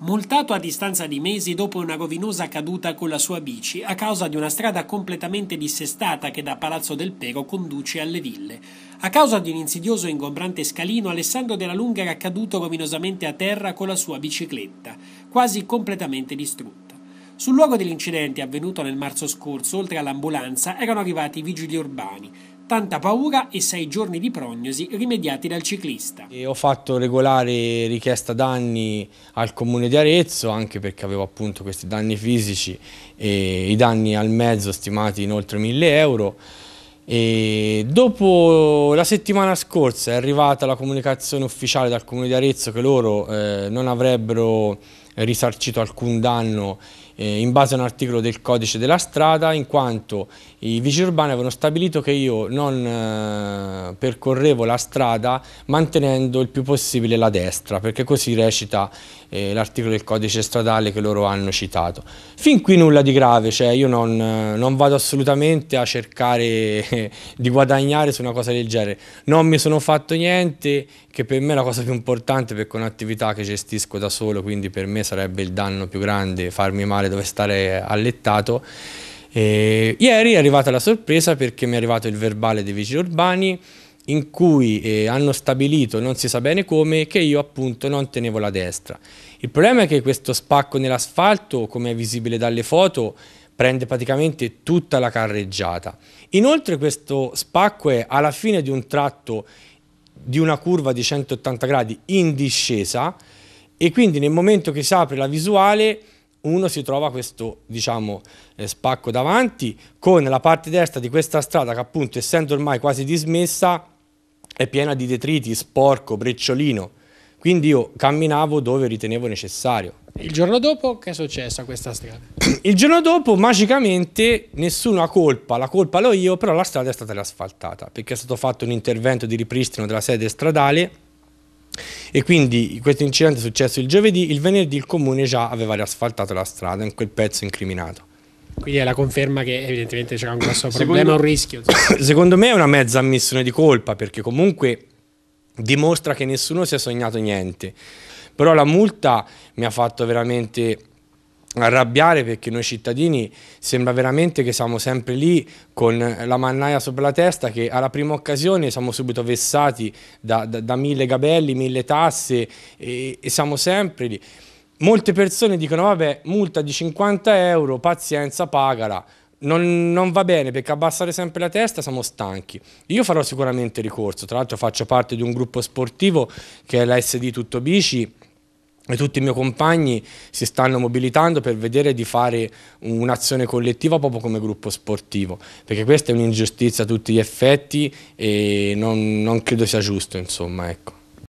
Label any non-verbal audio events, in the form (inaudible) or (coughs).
Multato a distanza di mesi dopo una rovinosa caduta con la sua bici a causa di una strada completamente dissestata che da Palazzo del Pero conduce alle ville. A causa di un insidioso e ingombrante scalino, Alessandro della Lunga era caduto rovinosamente a terra con la sua bicicletta, quasi completamente distrutta. Sul luogo dell'incidente avvenuto nel marzo scorso, oltre all'ambulanza, erano arrivati i vigili urbani, tanta paura e sei giorni di prognosi rimediati dal ciclista. E ho fatto regolare richiesta danni al comune di Arezzo anche perché avevo appunto questi danni fisici e i danni al mezzo stimati in oltre 1000 euro e dopo la settimana scorsa è arrivata la comunicazione ufficiale dal comune di Arezzo che loro eh, non avrebbero risarcito alcun danno eh, in base a un articolo del codice della strada in quanto i vigili urbani avevano stabilito che io non eh, percorrevo la strada mantenendo il più possibile la destra perché così recita eh, l'articolo del codice stradale che loro hanno citato. Fin qui nulla di grave, cioè io non, eh, non vado assolutamente a cercare eh, di guadagnare su una cosa del genere, non mi sono fatto niente che per me è la cosa più importante perché è un'attività che gestisco da solo quindi per me sarebbe il danno più grande farmi male ospedale dove stare allettato. E ieri è arrivata la sorpresa perché mi è arrivato il verbale dei vigili urbani in cui eh, hanno stabilito, non si sa bene come, che io appunto non tenevo la destra. Il problema è che questo spacco nell'asfalto, come è visibile dalle foto, prende praticamente tutta la carreggiata. Inoltre questo spacco è alla fine di un tratto di una curva di 180 gradi in discesa e quindi nel momento che si apre la visuale uno si trova questo diciamo, eh, spacco davanti con la parte destra di questa strada che appunto essendo ormai quasi dismessa è piena di detriti, sporco, brecciolino. Quindi io camminavo dove ritenevo necessario. Il giorno dopo che è successo a questa strada? Il giorno dopo magicamente nessuno ha colpa, la colpa l'ho io, però la strada è stata riasfaltata perché è stato fatto un intervento di ripristino della sede stradale e quindi questo incidente è successo il giovedì, il venerdì il comune già aveva riasfaltato la strada in quel pezzo incriminato. Quindi è la conferma che evidentemente c'era un grosso problema, secondo, un rischio. (coughs) Secondo me è una mezza ammissione di colpa perché comunque dimostra che nessuno si è sognato niente. Però la multa mi ha fatto veramente arrabbiare perché noi cittadini sembra veramente che siamo sempre lì con la mannaia sopra la testa che alla prima occasione siamo subito vessati da, da, da mille gabelli, mille tasse e, e siamo sempre lì. Molte persone dicono vabbè multa di 50 euro, pazienza, pagala. Non, non, va bene perché abbassare sempre la testa siamo stanchi. Io farò sicuramente ricorso, tra l'altro faccio parte di un gruppo sportivo che è la SD Tutto Bici e tutti i miei compagni si stanno mobilitando per vedere di fare un'azione collettiva proprio come gruppo sportivo, perché questa è un'ingiustizia a tutti gli effetti e non, non credo sia giusto, insomma, ecco.